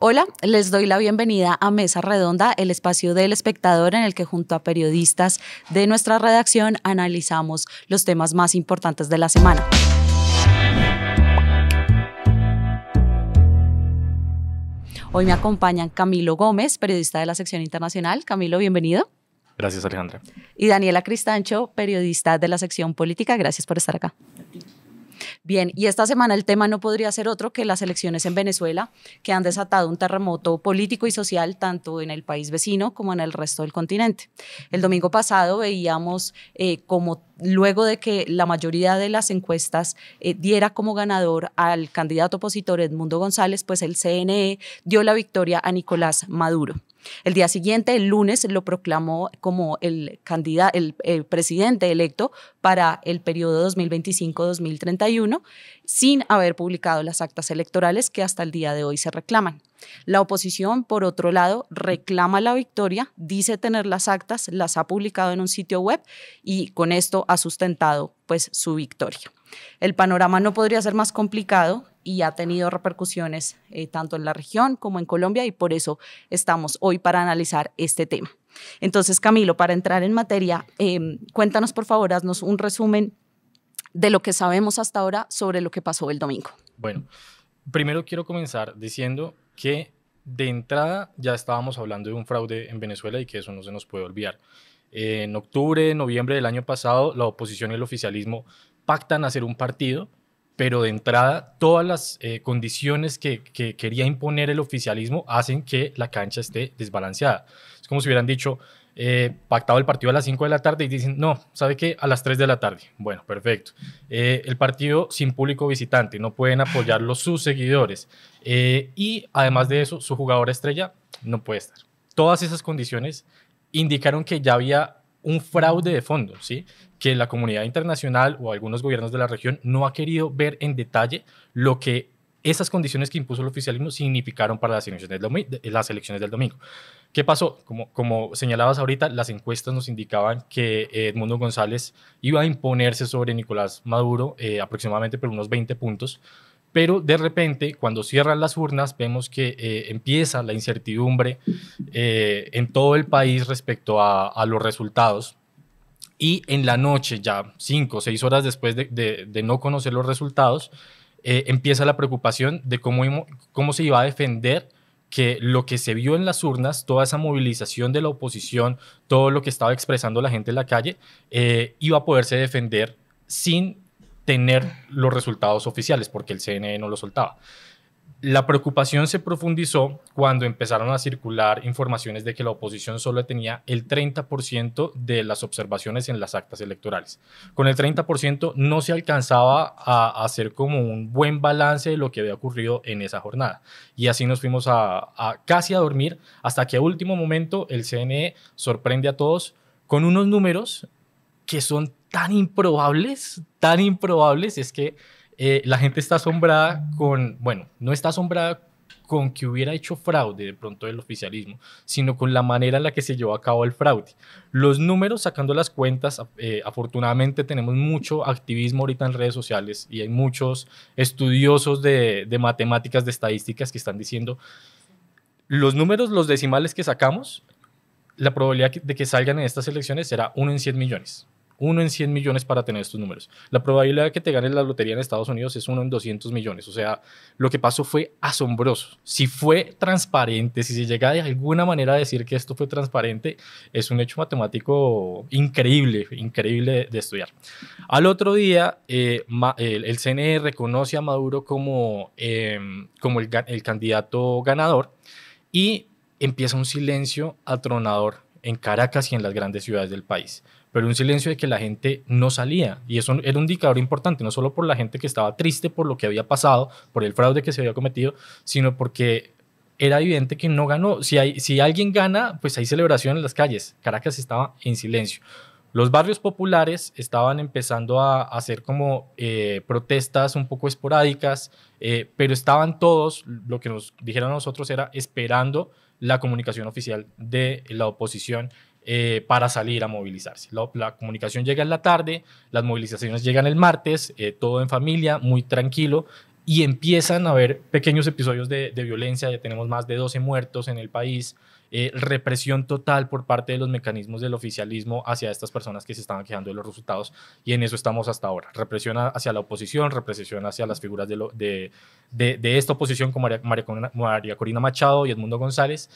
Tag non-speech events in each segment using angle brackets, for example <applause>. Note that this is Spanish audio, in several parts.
Hola, les doy la bienvenida a Mesa Redonda, el espacio del espectador en el que junto a periodistas de nuestra redacción analizamos los temas más importantes de la semana. Hoy me acompañan Camilo Gómez, periodista de la sección internacional. Camilo, bienvenido. Gracias, Alejandra. Y Daniela Cristancho, periodista de la sección política. Gracias por estar acá. Bien, y esta semana el tema no podría ser otro que las elecciones en Venezuela, que han desatado un terremoto político y social tanto en el país vecino como en el resto del continente. El domingo pasado veíamos eh, como luego de que la mayoría de las encuestas eh, diera como ganador al candidato opositor Edmundo González, pues el CNE dio la victoria a Nicolás Maduro. El día siguiente, el lunes, lo proclamó como el, el, presidente electo para el periodo 2025-2031, sin haber publicado las actas electorales que hasta el día de hoy se reclaman. La oposición, por otro lado, reclama la victoria, dice tener las actas, las ha publicado en un sitio web y con esto ha sustentado pues su victoria. El panorama no podría ser más complicado y ha tenido repercusiones eh, tanto en la región como en Colombia y por eso estamos hoy para analizar este tema. Entonces, Camilo, para entrar en materia, em, cuéntanos por favor, haznos un resumen de lo que sabemos hasta ahora sobre lo que pasó el domingo. Bueno, primero quiero comenzar diciendo que de entrada ya estábamos hablando de un fraude en Venezuela y que eso no se nos puede olvidar. en octubre, noviembre del año pasado, la oposición y el oficialismo pactan hacer un partido, pero de entrada todas las eh, condiciones que, quería imponer el oficialismo hacen que la cancha esté desbalanceada. Es como si hubieran dicho, eh, pactado el partido a las 5 de la tarde y dicen, no, ¿sabe qué? A las 3 de la tarde. Bueno, perfecto. Eh, el partido sin público visitante, no pueden apoyarlo sus seguidores. y además de eso, su jugadora estrella no puede estar. Todas esas condiciones indicaron que ya había un fraude de fondo, ¿sí? que la comunidad internacional o algunos gobiernos de la región no ha querido ver en detalle lo que esas condiciones que impuso el oficialismo significaron para las elecciones, del domingo. ¿Qué pasó? Como, como señalabas ahorita, las encuestas nos indicaban que Edmundo González iba a imponerse sobre Nicolás Maduro eh, aproximadamente por unos 20 puntos pero de repente cuando cierran las urnas vemos que eh, empieza la incertidumbre eh, en todo el país respecto a, los resultados. Y en la noche, ya cinco o seis horas después de, no conocer los resultados, eh, empieza la preocupación de cómo, cómo se iba a defender que lo que se vio en las urnas, toda esa movilización de la oposición, todo lo que estaba expresando la gente en la calle, iba a poderse defender sin tener los resultados oficiales, porque el CNE no los soltaba. La preocupación se profundizó cuando empezaron a circular informaciones de que la oposición solo tenía el 30% de las observaciones en las actas electorales. Con el 30% no se alcanzaba a hacer como un buen balance de lo que había ocurrido en esa jornada. Y así nos fuimos a, casi a dormir hasta que a último momento el CNE sorprende a todos con unos números que son tan improbables, tan improbables, es que eh, la gente está asombrada con, bueno, no está asombrada con que hubiera hecho fraude de pronto del oficialismo, sino con la manera en la que se llevó a cabo el fraude. Los números, sacando las cuentas, eh, afortunadamente tenemos mucho activismo ahorita en redes sociales y hay muchos estudiosos de, matemáticas, de estadísticas que están diciendo, los números, los decimales que sacamos, la probabilidad de que salgan en estas elecciones será 1 en 100 millones uno en 100 millones para tener estos números. La probabilidad de que te ganes la lotería en Estados Unidos es uno en 200 millones. O sea, lo que pasó fue asombroso. Si fue transparente, si se llega de alguna manera a decir que esto fue transparente, es un hecho matemático increíble, increíble de, estudiar. Al otro día, eh, el, CNE reconoce a Maduro como, em, como el candidato ganador y empieza un silencio atronador en Caracas y en las grandes ciudades del país pero un silencio de que la gente no salía. Y eso era un indicador importante, no solo por la gente que estaba triste por lo que había pasado, por el fraude que se había cometido, sino porque era evidente que no ganó. Si, hay, si alguien gana, pues hay celebración en las calles. Caracas estaba en silencio. Los barrios populares estaban empezando a, hacer como eh, protestas un poco esporádicas, eh, pero estaban todos, lo que nos dijeron a nosotros era esperando la comunicación oficial de la oposición eh, para salir a movilizarse. La, comunicación llega en la tarde, las movilizaciones llegan el martes, eh, todo en familia, muy tranquilo, y empiezan a haber pequeños episodios de, violencia, ya tenemos más de 12 muertos en el país, eh, represión total por parte de los mecanismos del oficialismo hacia estas personas que se estaban quejando de los resultados, y en eso estamos hasta ahora. Represión hacia la oposición, represión hacia las figuras de, esta oposición como María Corina Machado y Edmundo González,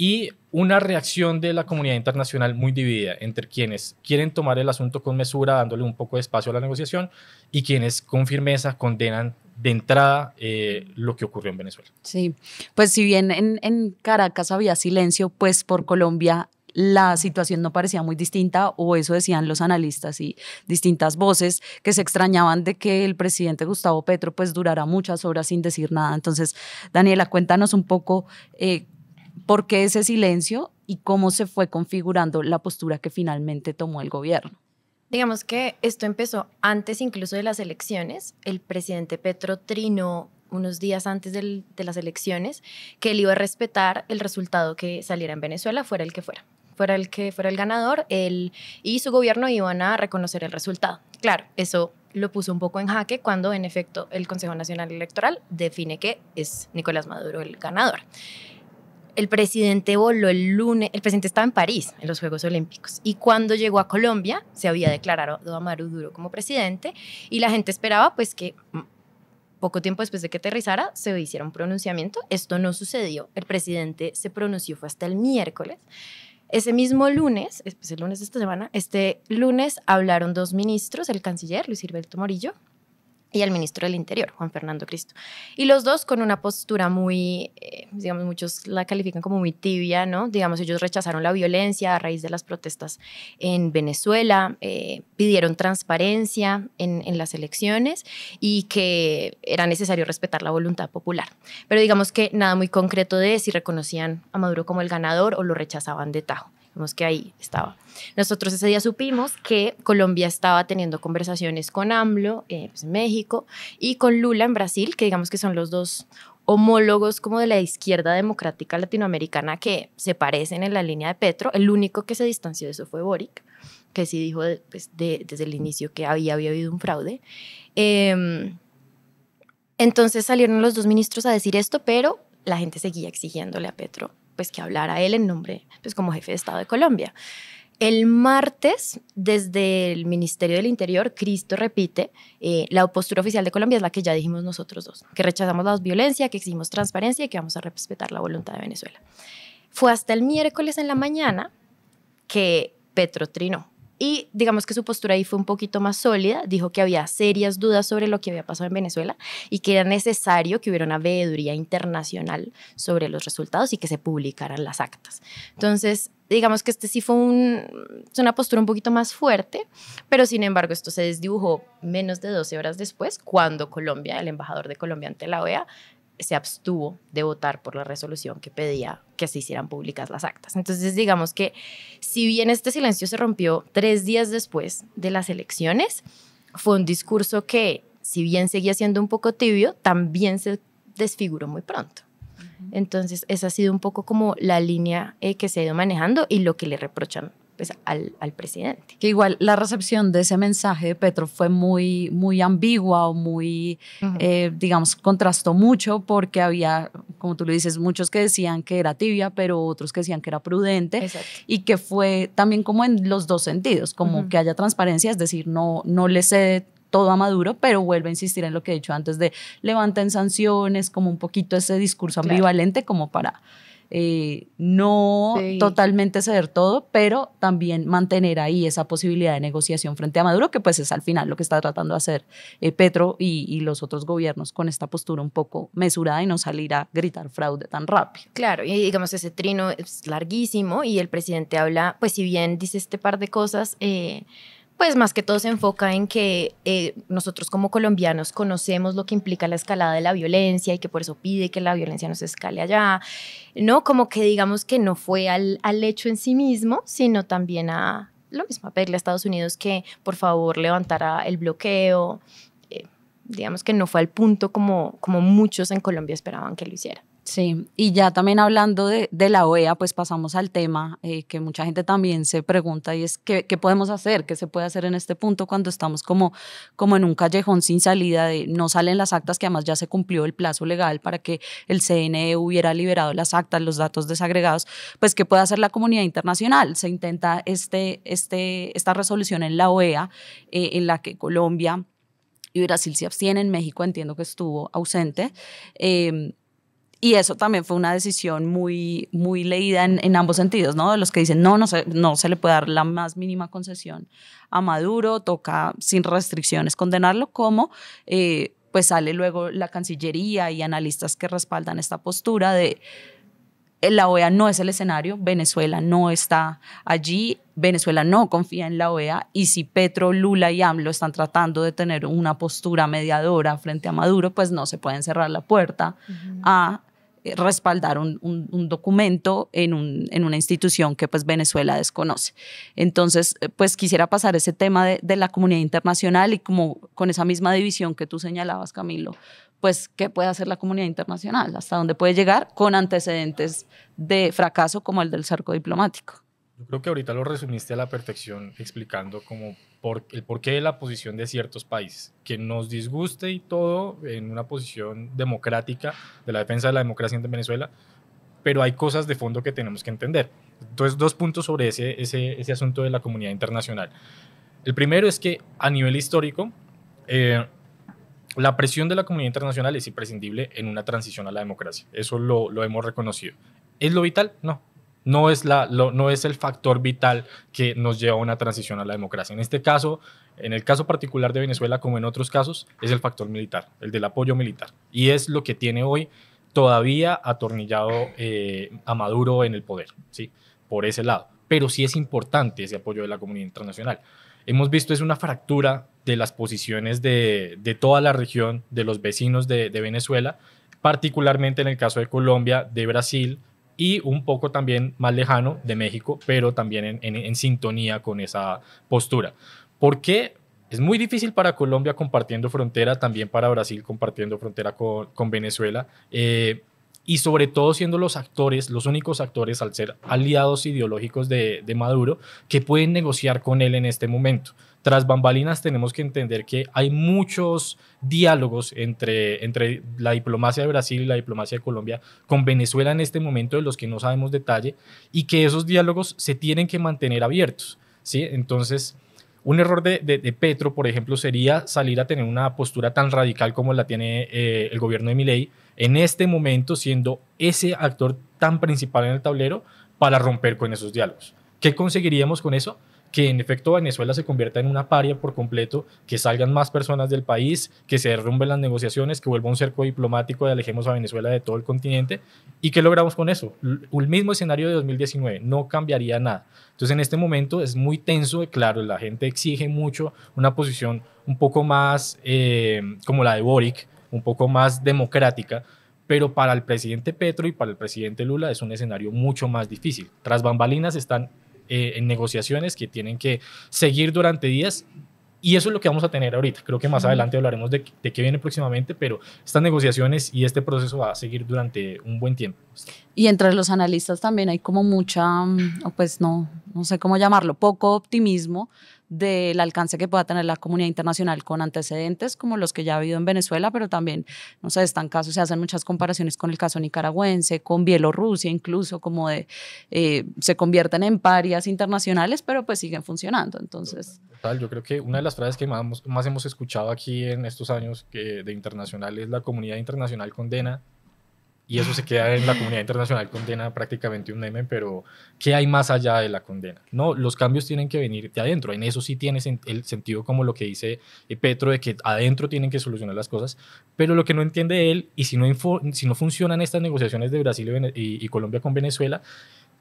y una reacción de la comunidad internacional muy dividida entre quienes quieren tomar el asunto con mesura, dándole un poco de espacio a la negociación, y quienes con firmeza condenan de entrada eh, lo que ocurrió en Venezuela. Sí, pues si bien en, en Caracas había silencio, pues por Colombia la situación no parecía muy distinta, o eso decían los analistas y distintas voces que se extrañaban de que el presidente Gustavo Petro pues durara muchas horas sin decir nada. Entonces, Daniela, cuéntanos un poco eh, ¿Por qué ese silencio y cómo se fue configurando la postura que finalmente tomó el gobierno? Digamos que esto empezó antes incluso de las elecciones. El presidente Petro trinó unos días antes de las elecciones que él iba a respetar el resultado que saliera en Venezuela, fuera el que fuera. Fuera el que fuera el ganador, él y su gobierno iban a reconocer el resultado. Claro, eso lo puso un poco en jaque cuando en efecto el Consejo Nacional Electoral define que es Nicolás Maduro el ganador el presidente voló el lunes, el presidente estaba en París en los Juegos Olímpicos y cuando llegó a Colombia se había declarado a Duro como presidente y la gente esperaba pues que poco tiempo después de que aterrizara se hiciera un pronunciamiento. Esto no sucedió, el presidente se pronunció fue hasta el miércoles. Ese mismo lunes, pues, el lunes de esta semana, este lunes hablaron dos ministros, el canciller Luis Gilberto Morillo y al ministro del Interior, Juan Fernando Cristo. Y los dos con una postura muy, eh, digamos, muchos la califican como muy tibia, ¿no? Digamos, ellos rechazaron la violencia a raíz de las protestas en Venezuela, eh, pidieron transparencia en, las elecciones y que era necesario respetar la voluntad popular. Pero digamos que nada muy concreto de si reconocían a Maduro como el ganador o lo rechazaban de tajo que ahí estaba. Nosotros ese día supimos que Colombia estaba teniendo conversaciones con AMLO eh, pues, en México y con Lula en Brasil, que digamos que son los dos homólogos como de la izquierda democrática latinoamericana que se parecen en la línea de Petro. El único que se distanció de eso fue Boric, que sí dijo pues, desde el inicio que había, había habido un fraude. Em, entonces salieron los dos ministros a decir esto, pero la gente seguía exigiéndole a Petro pues que hablara él en nombre, pues como jefe de Estado de Colombia. El martes, desde el Ministerio del Interior, Cristo repite, eh, la postura oficial de Colombia es la que ya dijimos nosotros dos, que rechazamos la violencia, que exigimos transparencia y que vamos a respetar la voluntad de Venezuela. Fue hasta el miércoles en la mañana que Petro trinó y digamos que su postura ahí fue un poquito más sólida, dijo que había serias dudas sobre lo que había pasado en Venezuela y que era necesario que hubiera una veeduría internacional sobre los resultados y que se publicaran las actas. Entonces, digamos que este sí fue una postura un poquito más fuerte, pero sin embargo esto se desdibujó menos de 12 horas después, cuando Colombia, el embajador de Colombia ante la OEA, se abstuvo de votar por la resolución que pedía que se hicieran públicas las actas. Entonces, digamos que si bien este silencio se rompió tres días después de las elecciones, fue un discurso que, si bien seguía siendo un poco tibio, también se desfiguró muy pronto. Entonces, esa ha sido un poco como la línea eh, que se ha ido manejando y lo que le reprochan pues, al, presidente. Que igual la recepción de ese mensaje de Petro fue muy, muy ambigua o muy, eh, digamos, contrastó mucho porque había, como tú lo dices, muchos que decían que era tibia, pero otros que decían que era prudente y que fue también como en los dos sentidos, como que haya transparencia, es decir, no, no le cede todo a Maduro, pero vuelve a insistir en lo que he dicho antes de levanten sanciones, como un poquito ese discurso ambivalente como para eh, no totalmente ceder todo, pero también mantener ahí esa posibilidad de negociación frente a Maduro, que pues es al final lo que está tratando de hacer eh, Petro y, y, los otros gobiernos con esta postura un poco mesurada y no salir a gritar fraude tan rápido. Claro, y digamos ese trino es larguísimo y el presidente habla, pues si bien dice este par de cosas, eh, pues más que todo se enfoca en que eh, nosotros como colombianos conocemos lo que implica la escalada de la violencia y que por eso pide que la violencia no se escale allá, ¿no? Como que digamos que no fue al, al hecho en sí mismo, sino también a lo mismo, a pedirle a Estados Unidos que por favor levantara el bloqueo, eh, digamos que no fue al punto como, como muchos en Colombia esperaban que lo hiciera. Sí, y ya también hablando de, la OEA, pues pasamos al tema eh, que mucha gente también se pregunta y es ¿qué, podemos hacer, qué se puede hacer en este punto cuando estamos como, como en un callejón sin salida, de, no salen las actas que además ya se cumplió el plazo legal para que el CNE hubiera liberado las actas, los datos desagregados, pues qué puede hacer la comunidad internacional. Se intenta este, este, esta resolución en la OEA eh, en la que Colombia y Brasil se abstienen, México entiendo que estuvo ausente. Eh, y eso también fue una decisión muy, muy leída en, ambos sentidos, ¿no? De los que dicen, no, no se, no se le puede dar la más mínima concesión a Maduro, toca sin restricciones condenarlo, como eh, pues sale luego la Cancillería y analistas que respaldan esta postura de eh, la OEA no es el escenario, Venezuela no está allí, Venezuela no confía en la OEA y si Petro, Lula y AMLO están tratando de tener una postura mediadora frente a Maduro, pues no se pueden cerrar la puerta a eh, respaldar un, documento en, una institución que pues Venezuela desconoce. Entonces, eh, pues quisiera pasar ese tema de, la comunidad internacional y como con esa misma división que tú señalabas, Camilo, pues qué puede hacer la comunidad internacional, hasta dónde puede llegar con antecedentes de fracaso como el del cerco diplomático. Yo creo que ahorita lo resumiste a la perfección explicando como por, el porqué de la posición de ciertos países, que nos disguste y todo en una posición democrática, de la defensa de la democracia en Venezuela, pero hay cosas de fondo que tenemos que entender. Entonces, dos puntos sobre ese, ese, ese asunto de la comunidad internacional. El primero es que a nivel histórico, eh, la presión de la comunidad internacional es imprescindible en una transición a la democracia. Eso lo, lo hemos reconocido. ¿Es lo vital? No, no es, la, no es el factor vital que nos lleva a una transición a la democracia. En este caso, en el caso particular de Venezuela, como en otros casos, es el factor militar, el del apoyo militar. Y es lo que tiene hoy todavía atornillado eh, a Maduro en el poder, ¿sí? por ese lado. Pero sí es importante ese apoyo de la comunidad internacional. Hemos visto es una fractura de las posiciones de, toda la región, de los vecinos de, de Venezuela, particularmente en el caso de Colombia, de Brasil, y un poco también más lejano de México, pero también en, sintonía con esa postura. ¿Por qué? Es muy difícil para Colombia compartiendo frontera, también para Brasil compartiendo frontera con, con Venezuela. Eh, y sobre todo siendo los actores, los únicos actores al ser aliados ideológicos de, Maduro, que pueden negociar con él en este momento. Tras bambalinas tenemos que entender que hay muchos diálogos entre, entre la diplomacia de Brasil y la diplomacia de Colombia con Venezuela en este momento de los que no sabemos detalle y que esos diálogos se tienen que mantener abiertos. ¿sí? Entonces, un error de, Petro, por ejemplo, sería salir a tener una postura tan radical como la tiene eh, el gobierno de Milei en este momento, siendo ese actor tan principal en el tablero para romper con esos diálogos. ¿Qué conseguiríamos con eso? que en efecto Venezuela se convierta en una paria por completo, que salgan más personas del país, que se derrumben las negociaciones, que vuelva un cerco diplomático y alejemos a Venezuela de todo el continente. ¿Y qué logramos con eso? El mismo escenario de 2019, no cambiaría nada. Entonces en este momento es muy tenso, claro, la gente exige mucho una posición un poco más eh, como la de Boric, un poco más democrática, pero para el presidente Petro y para el presidente Lula es un escenario mucho más difícil. Tras bambalinas están eh, en negociaciones que tienen que seguir durante días. Y eso es lo que vamos a tener ahorita. Creo que más adelante hablaremos de, de qué viene próximamente, pero estas negociaciones y este proceso va a seguir durante un buen tiempo. Y entre los analistas también hay como mucha, mm, pues no, no sé cómo llamarlo, poco optimismo del alcance que pueda tener la comunidad internacional con antecedentes como los que ya ha habido en Venezuela, pero también, no sé, están casos, se hacen muchas comparaciones con el caso nicaragüense, con Bielorrusia incluso, como de, eh, se convierten en parias internacionales, pero pues siguen funcionando, entonces. Total, yo creo que una de las frases que más, hemos escuchado aquí en estos años que de internacional es la comunidad internacional condena y eso se queda en la comunidad internacional condena prácticamente un meme, pero ¿qué hay más allá de la condena? No, los cambios tienen que venir de adentro, en eso sí tiene el sentido como lo que dice eh, Petro, de que adentro tienen que solucionar las cosas, pero lo que no entiende él, y si no, si no funcionan estas negociaciones de Brasil y, y Colombia con Venezuela,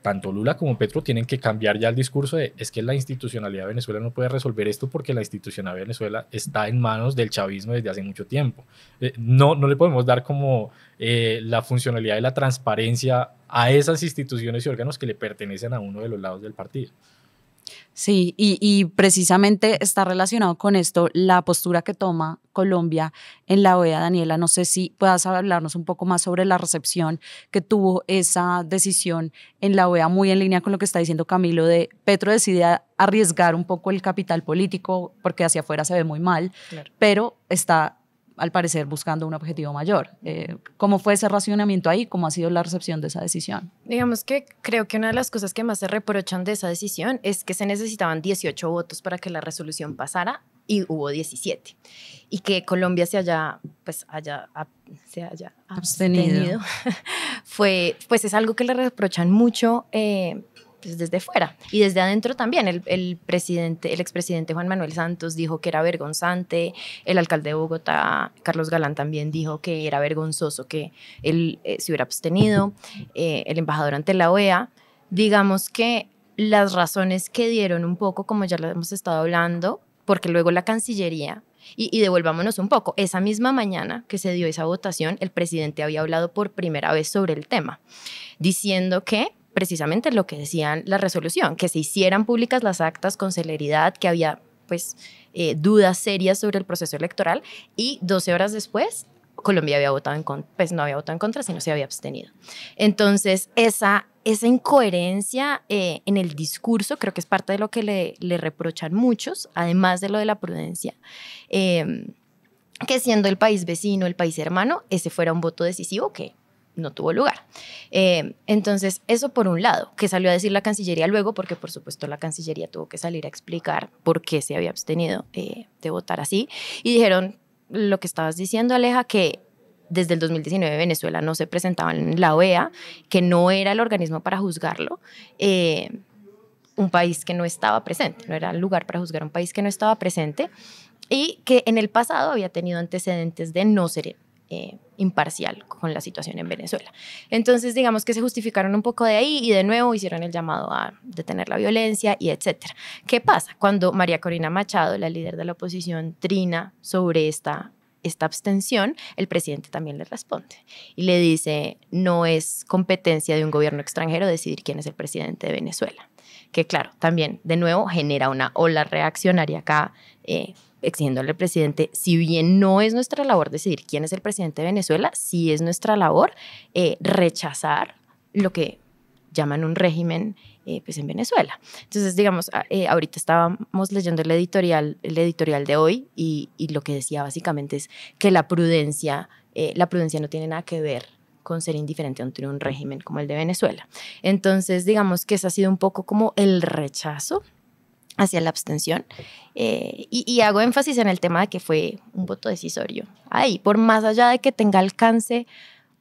tanto Lula como Petro tienen que cambiar ya el discurso de es que la institucionalidad de Venezuela no puede resolver esto porque la institucionalidad de Venezuela está en manos del chavismo desde hace mucho tiempo. Eh, no, no le podemos dar como eh, la funcionalidad y la transparencia a esas instituciones y órganos que le pertenecen a uno de los lados del partido. Sí, y, precisamente está relacionado con esto la postura que toma Colombia en la OEA. Daniela, no sé si puedas hablarnos un poco más sobre la recepción que tuvo esa decisión en la OEA, muy en línea con lo que está diciendo Camilo, de Petro decide arriesgar un poco el capital político porque hacia afuera se ve muy mal, pero está al parecer buscando un objetivo mayor. Eh, ¿Cómo fue ese racionamiento ahí? ¿Cómo ha sido la recepción de esa decisión? Digamos que creo que una de las cosas que más se reprochan de esa decisión es que se necesitaban 18 votos para que la resolución pasara y hubo 17. Y que Colombia se haya, pues, haya, abstenido, <laughs> fue, pues es algo que le reprochan mucho eh, pues, desde fuera y desde adentro también. El, presidente, el expresidente Juan Manuel Santos dijo que era vergonzante, el alcalde de Bogotá, Carlos Galán, también dijo que era vergonzoso que él eh, se hubiera abstenido, eh, el embajador ante la OEA. Digamos que las razones que dieron un poco, como ya lo hemos estado hablando, porque luego la Cancillería y, y, devolvámonos un poco. Esa misma mañana que se dio esa votación, el presidente había hablado por primera vez sobre el tema, diciendo que precisamente lo que decían la resolución, que se hicieran públicas las actas con celeridad, que había pues eh, dudas serias sobre el proceso electoral y 12 horas después Colombia había votado en pues no había votado en contra, sino se había abstenido. Entonces, esa, esa incoherencia eh, en el discurso creo que es parte de lo que le, reprochan muchos, además de lo de la prudencia. Eh, que siendo el país vecino, el país hermano, ese fuera un voto decisivo que no tuvo lugar. Eh, entonces, eso por un lado, que salió a decir la Cancillería luego, porque por supuesto la Cancillería tuvo que salir a explicar por qué se había abstenido eh, de votar así. Y dijeron lo que estabas diciendo, Aleja, que desde el 2019 Venezuela no se presentaba en la OEA, que no era el organismo para juzgarlo. Eh, un país que no estaba presente, no era el lugar para juzgar a un país que no estaba presente y que en el pasado había tenido antecedentes de no ser eh, imparcial con la situación en Venezuela. Entonces, digamos que se justificaron un poco de ahí y de nuevo hicieron el llamado a detener la violencia y etcétera. ¿Qué pasa cuando María Corina Machado, la líder de la oposición, trina sobre esta esta abstención, el presidente también le responde y le dice, no es competencia de un gobierno extranjero decidir quién es el presidente de Venezuela. Que claro, también de nuevo genera una ola reaccionaria acá eh, exigiéndole al presidente, si bien no es nuestra labor decidir quién es el presidente de Venezuela, sí es nuestra labor eh, rechazar lo que llaman un régimen eh, pues en Venezuela. Entonces, digamos, ah, eh, ahorita estábamos leyendo el editorial, el editorial de hoy y, lo que decía básicamente es que la prudencia, la prudencia no tiene nada que ver con ser indiferente ante un régimen como el de Venezuela. Entonces, digamos que ese ha sido un poco como el rechazo hacia la abstención. Eh, y, hago énfasis en el tema de que fue un voto decisorio. Ahí, por más allá de que tenga alcance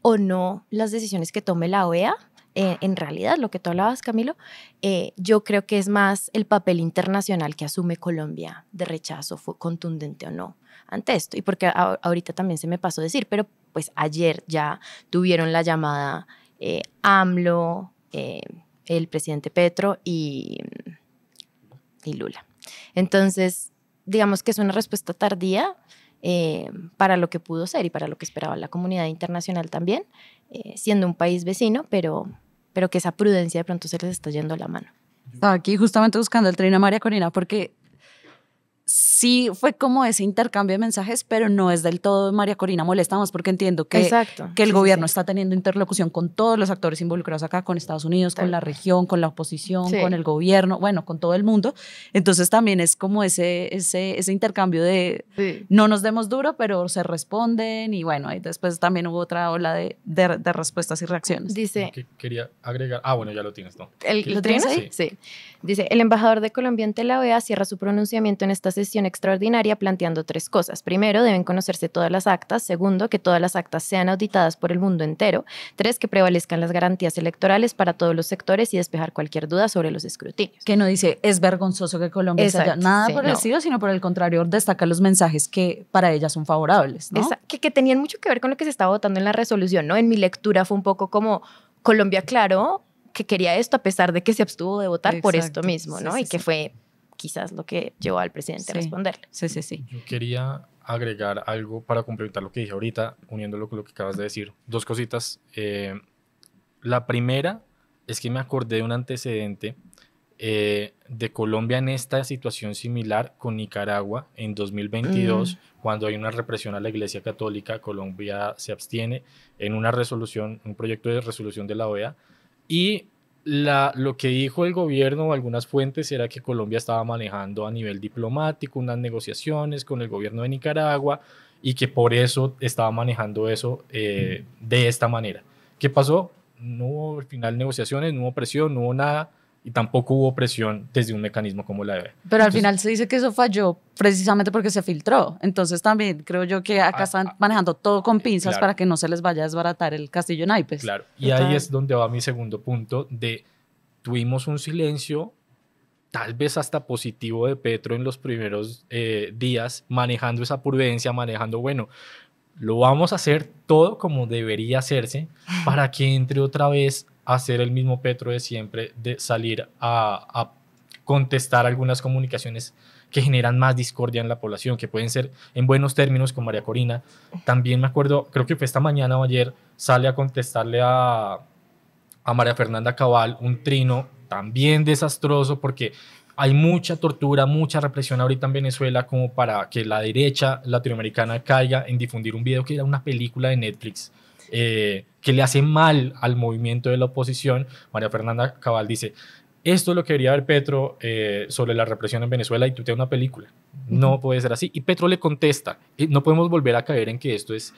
o no las decisiones que tome la OEA, eh, en realidad, lo que tú hablabas, Camilo, eh, yo creo que es más el papel internacional que asume Colombia de rechazo, fue contundente o no ante esto. Y porque ahorita también se me pasó decir, pero pues ayer ya tuvieron la llamada AMLO, el presidente Petro y y Lula. Entonces, digamos que es una respuesta tardía eh, para lo que pudo ser y para lo que esperaba la comunidad internacional también, eh, siendo un país vecino, pero, pero que esa prudencia de pronto se les está yendo a la mano. Estaba aquí justamente buscando el tren a María Corina porque sí fue como ese intercambio de mensajes, pero no es del todo María Corina molestamos porque entiendo que, que el gobierno está teniendo interlocución con todos los actores involucrados acá, con Estados Unidos, con la región, con la oposición, con el gobierno, bueno, con todo el mundo. Entonces también es como ese, ese, ese intercambio de no nos demos duro, pero se responden y bueno, y después también hubo otra ola de, de, respuestas y reacciones. Dice... Que quería agregar... Ah, bueno, ya lo tienes, ¿no? ¿Lo tienes ahí? sí. Dice, el embajador de Colombia ante la OEA cierra su pronunciamiento en esta sesión extraordinaria planteando tres cosas. Primero, deben conocerse todas las actas. Segundo, que todas las actas sean auditadas por el mundo entero. Tres, que prevalezcan las garantías electorales para todos los sectores y despejar cualquier duda sobre los escrutinios. Que no dice, es vergonzoso que Colombia Exacto, haya nada por el sino por el contrario, destaca los mensajes que para ella son favorables. que, tenían mucho que ver con lo que se estaba votando en la resolución, ¿no? En mi lectura fue un poco como... Colombia, claro, que quería esto a pesar de que se abstuvo de votar por esto mismo, ¿no? y que fue quizás lo que llevó al presidente a responderle. Sí, sí, sí. Yo quería agregar algo para complementar lo que dije ahorita, uniéndolo con lo que acabas de decir. Dos cositas. Eh, la primera es que me acordé de un antecedente eh, de Colombia en esta situación similar con Nicaragua en 2022, mm. cuando hay una represión a la Iglesia Católica, Colombia se abstiene en una resolución, un proyecto de resolución de la OEA y la, lo que dijo el gobierno, algunas fuentes, era que Colombia estaba manejando a nivel diplomático unas negociaciones con el gobierno de Nicaragua y que por eso estaba manejando eso eh, de esta manera. ¿Qué pasó? No hubo al final negociaciones, no hubo presión, no hubo nada y tampoco hubo presión desde un mecanismo como la de... Pero al final se dice que eso falló precisamente porque se filtró. Entonces también creo yo que acá ah, están ah, manejando todo con pinzas para que no se les vaya a desbaratar el castillo naipes. Claro, y ahí es donde va mi segundo punto de tuvimos un silencio tal vez hasta positivo de Petro en los primeros eh, días, manejando esa prudencia, manejando, bueno, lo vamos a hacer todo como debería hacerse para que entre otra vez hacer el mismo Petro de siempre, de salir a, contestar algunas comunicaciones que generan más discordia en la población, que pueden ser en buenos términos con María Corina. También me acuerdo, creo que fue esta mañana o ayer, sale a contestarle a, a María Fernanda Cabal un trino también desastroso porque hay mucha tortura, mucha represión ahorita en Venezuela como para que la derecha latinoamericana caiga en difundir un video que era una película de Netflix eh, que le hace mal al movimiento de la oposición. María Fernanda Cabal dice, esto es lo que debería ver Petro eh, sobre la represión en Venezuela y tú te una película. No puede ser así. Y Petro le contesta, no podemos volver a caer en que esto es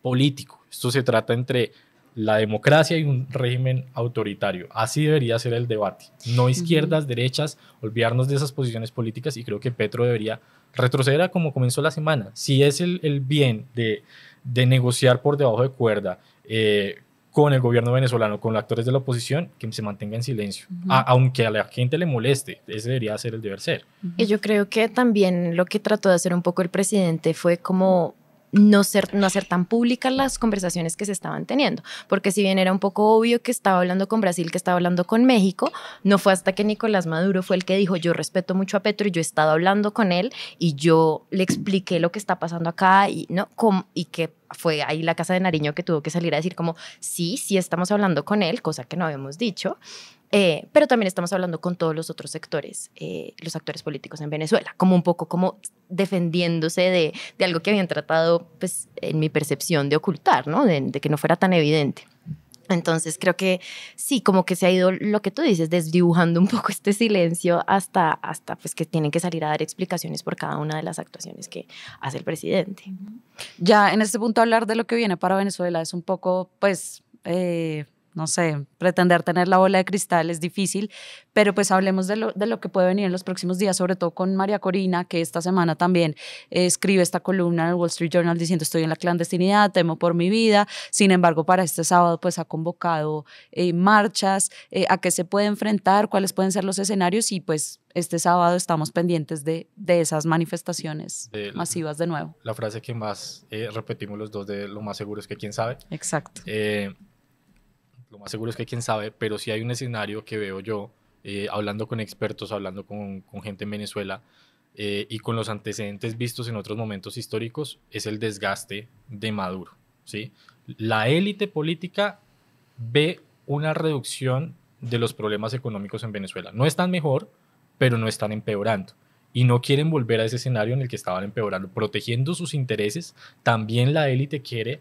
político. Esto se trata entre la democracia y un régimen autoritario. Así debería ser el debate. No izquierdas, derechas, olvidarnos de esas posiciones políticas y creo que Petro debería retroceder a como comenzó la semana. Si es el, bien de, negociar por debajo de cuerda eh, con el gobierno venezolano, con los actores de la oposición, que se mantenga en silencio, aunque a la gente le moleste. Ese debería ser el deber ser. Y eh, yo creo que también lo que trató de hacer un poco el presidente fue como no ser, no hacer tan públicas las conversaciones que se estaban teniendo, porque si bien era un poco obvio que estaba hablando con Brasil, que estaba hablando con México, no fue hasta que Nicolás Maduro fue el que dijo, yo respeto mucho a Petro y yo he estado hablando con él y yo le expliqué lo que está pasando acá y, ¿no? y que fue ahí la Casa de Nariño que tuvo que salir a decir como, sí, sí estamos hablando con él, cosa que no habíamos dicho. Eh, pero también estamos hablando con todos los otros sectores, eh, los actores políticos en Venezuela, como un poco como defendiéndose de, de, algo que habían tratado, pues, en mi percepción de ocultar, ¿no? de, que no fuera tan evidente. Entonces creo que sí, como que se ha ido lo que tú dices, desdibujando un poco <laughs> este silencio hasta, hasta pues que tienen que salir a dar explicaciones por cada una de las actuaciones que hace el presidente. Ya en este punto hablar de lo que viene para Venezuela es un poco, pues, eh, no sé, pretender tener la bola de cristal es difícil, pero pues hablemos de lo, que puede venir en los próximos días, sobre todo con María Corina, que esta semana también eh, escribe esta columna en el Wall Street Journal diciendo estoy en la clandestinidad, temo por mi vida, sin embargo para este sábado pues ha convocado eh, marchas, eh, a qué se puede enfrentar, cuáles pueden ser los escenarios y pues este sábado estamos pendientes de, de esas manifestaciones masivas de nuevo. La frase que más repetimos los dos de lo más seguro es que quién sabe. Exacto lo más seguro es que quién sabe, pero sí hay un escenario que veo yo, eh, hablando con expertos, hablando con, gente en Venezuela, eh, y con los antecedentes vistos en otros momentos históricos, es el desgaste de Maduro. ¿sí? La élite política ve una reducción de los problemas económicos en Venezuela. No están mejor, pero no están empeorando. Y no quieren volver a ese escenario en el que estaban empeorando. Protegiendo sus intereses, también la élite quiere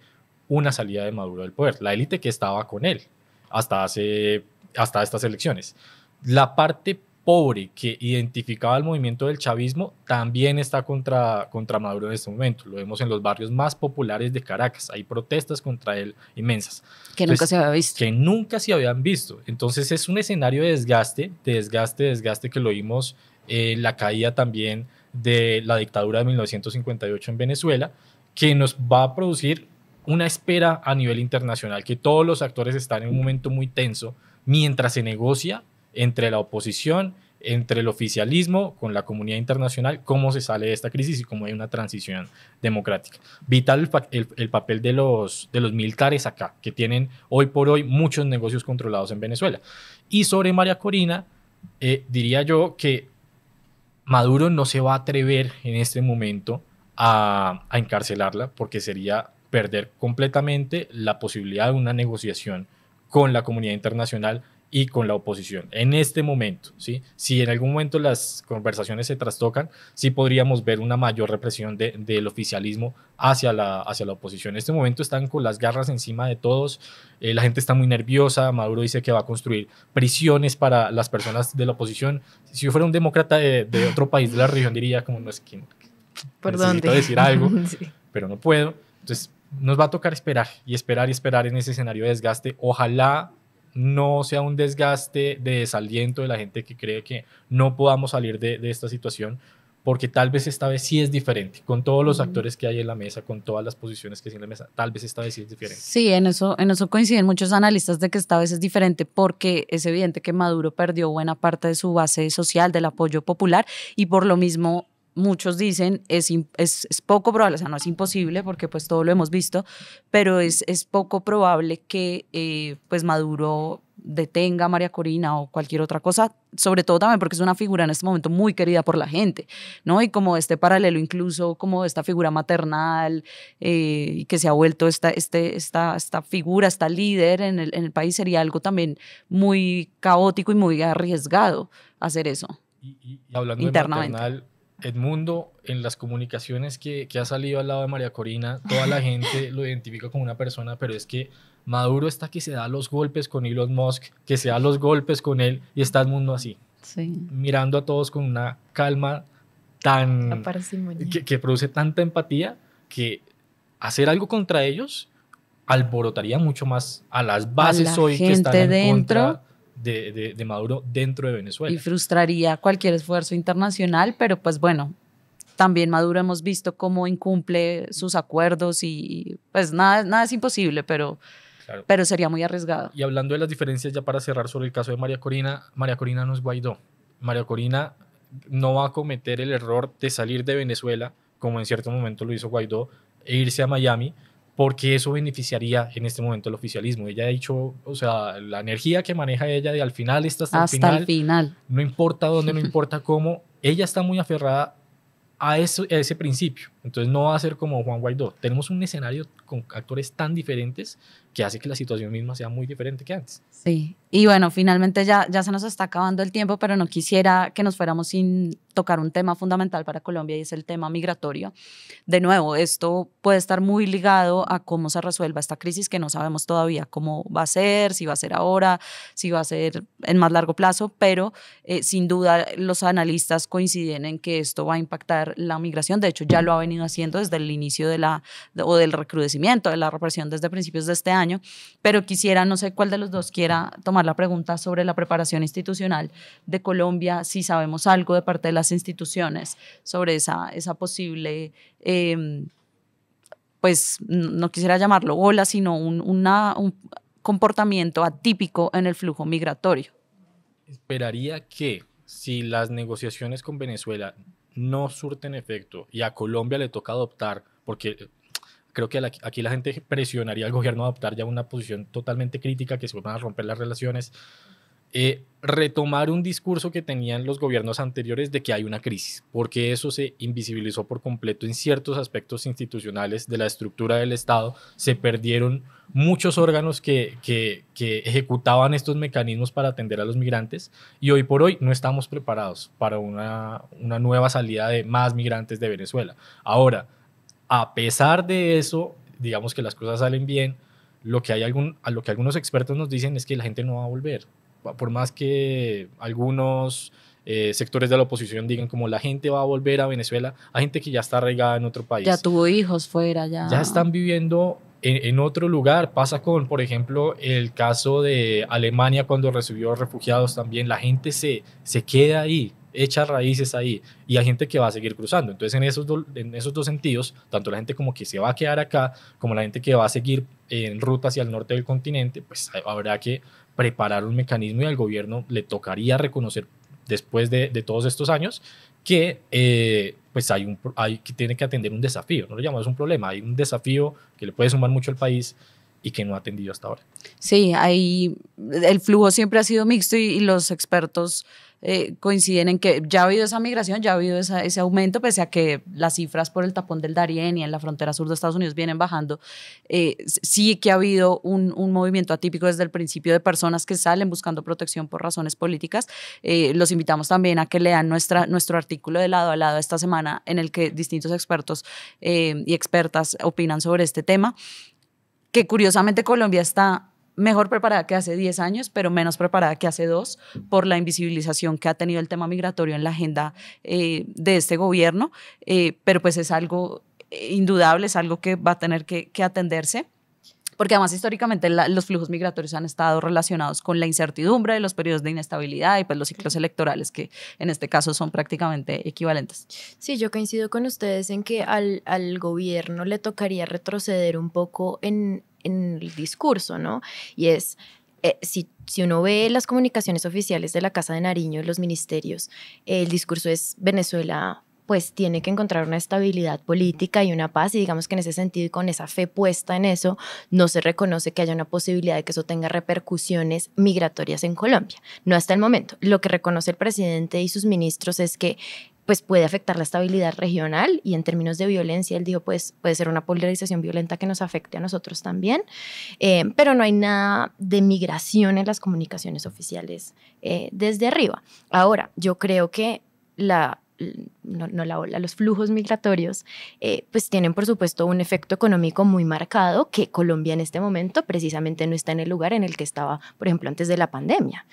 una salida de Maduro del poder, la élite que estaba con él, hasta, hace, hasta estas elecciones. La parte pobre que identificaba el movimiento del chavismo también está contra, contra Maduro en este momento. Lo vemos en los barrios más populares de Caracas. Hay protestas contra él inmensas. Que nunca se había visto. Que nunca se habían visto. Entonces es un escenario de desgaste, de desgaste, desgaste que lo vimos en la caída también de la dictadura de 1958 en Venezuela, que nos va a producir una espera a nivel internacional, que todos los actores están en un momento muy tenso mientras se negocia entre la oposición, entre el oficialismo, con la comunidad internacional, cómo se sale de esta crisis y cómo hay una transición democrática. Vital el, papel de los, de los militares acá, que tienen hoy por hoy muchos negocios controlados en Venezuela. Y sobre María Corina, eh, diría yo que Maduro no se va a atrever en este momento a encarcelarla porque sería perder completamente la posibilidad de una negociación con la comunidad internacional y con la oposición en este momento. ¿sí? Si en algún momento las conversaciones se trastocan, sí podríamos ver una mayor represión del oficialismo hacia la, hacia la oposición. En este momento están con las garras encima de todos, eh, la gente está muy nerviosa, Maduro dice que va a construir prisiones para las personas de la oposición. Si yo fuera un demócrata de, otro país de la región diría como no es que... Perdón. Necesito decir algo, <laughs> pero no puedo. Entonces, nos va a tocar esperar y esperar y esperar en ese escenario de desgaste. Ojalá no sea un desgaste de desaliento de la gente que cree que no podamos salir de, esta situación, porque tal vez esta vez sí es diferente, con todos los actores que hay en la mesa, con todas las posiciones que hay en la mesa, tal vez esta vez sí es diferente. Sí, en eso, en eso coinciden muchos analistas de que esta vez es diferente porque es evidente que Maduro perdió buena parte de su base social, del apoyo popular, y por lo mismo muchos dicen es, es, poco probable, o sea, no es imposible porque pues todo lo hemos visto, pero es, es poco probable que eh, pues Maduro detenga a María Corina o cualquier otra cosa, sobre todo también porque es una figura en este momento muy querida por la gente, ¿no? Y como este paralelo incluso, como esta figura maternal eh, que se ha vuelto esta, este, esta, esta figura, esta líder en el, país, sería algo también muy caótico y muy arriesgado hacer eso. Y, y, hablando internamente. De Edmundo, en las comunicaciones que, que ha salido al lado de María Corina, toda la gente <laughs> lo identifica como una persona, pero es que Maduro está que se da los golpes con Elon Musk, que se da los golpes con él, y está Edmundo así, sí. mirando a todos con una calma tan... Que, que produce tanta empatía que hacer algo contra ellos alborotaría mucho más a las bases hoy que están en dentro. Contra de, Maduro dentro de Venezuela. Y frustraría cualquier esfuerzo internacional, pero pues bueno, también Maduro hemos visto cómo incumple sus acuerdos y pues nada, nada es imposible, pero... Pero sería muy arriesgado. Y hablando de las diferencias, ya para cerrar sobre el caso de María Corina, María Corina no es Guaidó. María Corina no va a cometer el error de salir de Venezuela, como en cierto momento lo hizo Guaidó, e irse a Miami, porque eso beneficiaría en este momento el oficialismo. Ella ha dicho, o sea, la energía que maneja ella de al final está hasta, el, final, el final, no importa dónde, no <laughs> importa cómo, ella está muy aferrada a, eso, a ese principio. Entonces no va a ser como Juan Guaidó. Tenemos un escenario con actores tan diferentes que hace que la situación misma sea muy diferente que antes. Sí, y bueno, finalmente ya, ya se nos está acabando el tiempo, pero no quisiera que nos fuéramos sin tocar un tema fundamental para Colombia y es el tema migratorio. De nuevo, esto puede estar muy ligado a cómo se resuelva esta crisis que no sabemos todavía cómo va a ser, si va a ser ahora, si va a ser en más largo plazo, pero eh, sin duda los analistas coinciden en que esto va a impactar la migración. De hecho, ya lo ha venido haciendo desde el inicio de la, o del recrudecimiento de la represión desde principios de este año año, pero quisiera, no sé cuál de los dos quiera tomar la pregunta sobre la preparación institucional de Colombia, si sabemos algo de parte de las instituciones sobre esa, esa posible... Em, pues no quisiera llamarlo ola, sino una, un, comportamiento atípico en el flujo migratorio. Esperaría que si las negociaciones con Venezuela no surten efecto y a Colombia le toca adoptar, porque creo que aquí la gente presionaría al gobierno a adoptar ya una posición totalmente crítica, que se van a romper las relaciones. Eh, retomar un discurso que tenían los gobiernos anteriores de que hay una crisis, porque eso se invisibilizó por completo en ciertos aspectos institucionales de la estructura del Estado, se perdieron muchos órganos que, ejecutaban estos mecanismos para atender a los migrantes y hoy por hoy no estamos preparados para una, una nueva salida de más migrantes de Venezuela. Ahora, a pesar de eso, digamos que las cosas salen bien, lo que, hay algún, a lo que algunos expertos nos dicen es que la gente no va a volver. Por más que algunos eh, sectores de la oposición digan como la gente va a volver a Venezuela, hay gente que ya está arraigada en otro país. Ya tuvo hijos fuera, ya. Ya están viviendo en, otro lugar. Pasa con, por ejemplo, el caso de Alemania cuando recibió refugiados también. La gente se, se queda ahí echa raíces ahí y hay gente que va a seguir cruzando. Entonces, en esos, en esos dos sentidos, tanto la gente como que se va a quedar acá, como la gente que va a seguir en ruta hacia el norte del continente, pues habrá que preparar un mecanismo y al gobierno le tocaría reconocer después de, todos estos años que eh, pues hay un, hay, que tiene que atender un desafío, no lo es un problema, hay un desafío que le puede sumar mucho al país y que no ha atendido hasta ahora. Sí, hay, el flujo siempre ha sido mixto y los expertos eh, coinciden en que ya ha habido esa migración, ya ha habido ese aumento, pese a que las cifras por el tapón del Darién y en la frontera sur de Estados Unidos vienen bajando, eh, sí que ha habido un, movimiento atípico desde el principio de personas que salen buscando protección por razones políticas. Eh, los invitamos también a que lean nuestro artículo de lado a lado esta semana en el que distintos expertos y expertas opinan sobre este tema que curiosamente Colombia está mejor preparada que hace 10 años, pero menos preparada que hace dos por la invisibilización que ha tenido el tema migratorio en la agenda eh, de este gobierno, eh, pero pues es algo eh, indudable, es algo que va a tener que atenderse porque además históricamente los flujos migratorios han estado relacionados con la incertidumbre, los periodos de inestabilidad y pues los ciclos electorales que en este caso son prácticamente equivalentes. Sí, yo coincido con ustedes en que al, al gobierno le tocaría retroceder un poco en, el discurso, ¿no? Y es... Eh, si, uno ve las comunicaciones oficiales de la Casa de Nariño, los ministerios, el discurso es Venezuela pues tiene que encontrar una estabilidad política y una paz y digamos que en ese sentido y con esa fe puesta en eso, no se reconoce que haya una posibilidad de que eso tenga repercusiones migratorias en Colombia. No hasta el momento. Lo que reconoce el presidente y sus ministros es que pues puede afectar la estabilidad regional y en términos de violencia, él dijo, pues puede ser una polarización violenta que nos afecte a nosotros también, eh, pero no hay nada de migración en las comunicaciones oficiales eh, desde arriba. Ahora, yo creo que la no, la ola, los flujos migratorios, eh, pues tienen por supuesto un efecto económico muy marcado que Colombia en este momento precisamente no está en el lugar en el que estaba, por ejemplo, antes de la pandemia.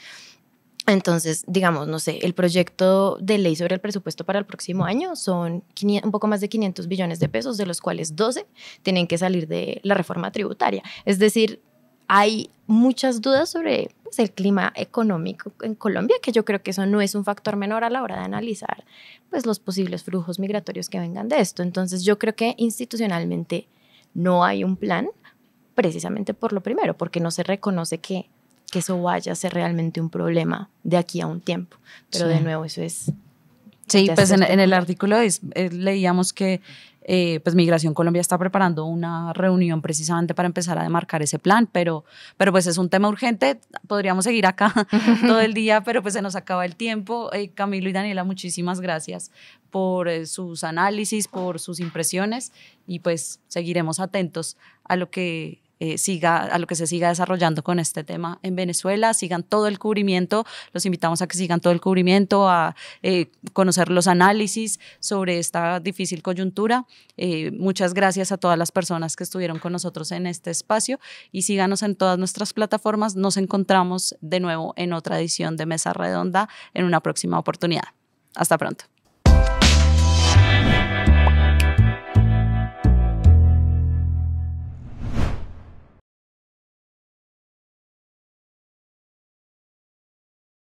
Entonces, digamos, no sé, el proyecto de ley sobre el presupuesto para el próximo año son un poco más de 500 billones de pesos, de los cuales 12 tienen que salir de la reforma tributaria. Es decir, hay muchas dudas sobre pues, el clima económico en Colombia, que yo creo que eso no es un factor menor a la hora de analizar pues, los posibles flujos migratorios que vengan de esto. Entonces yo creo que institucionalmente no hay un plan precisamente por lo primero, porque no se reconoce que, eso vaya a ser realmente un problema de aquí a un tiempo. Pero de nuevo, eso es Sí, pues este en, el artículo eh, leíamos que eh, pues Migración Colombia está preparando una reunión precisamente para empezar a demarcar ese plan, pero, pero pues es un tema urgente, podríamos seguir acá <laughs> todo el día, pero pues se nos acaba el tiempo. Eh, Camilo y Daniela, muchísimas gracias por sus análisis, por sus impresiones y pues seguiremos atentos a lo que eh, siga, a lo que se siga desarrollando con este tema en Venezuela. Sigan todo el cubrimiento, los invitamos a que sigan todo el cubrimiento, a eh, conocer los análisis sobre esta difícil coyuntura. Eh, muchas gracias a todas las personas que estuvieron con nosotros en este espacio y síganos en todas nuestras plataformas. Nos encontramos de nuevo en otra edición de Mesa Redonda en una próxima oportunidad. Hasta pronto.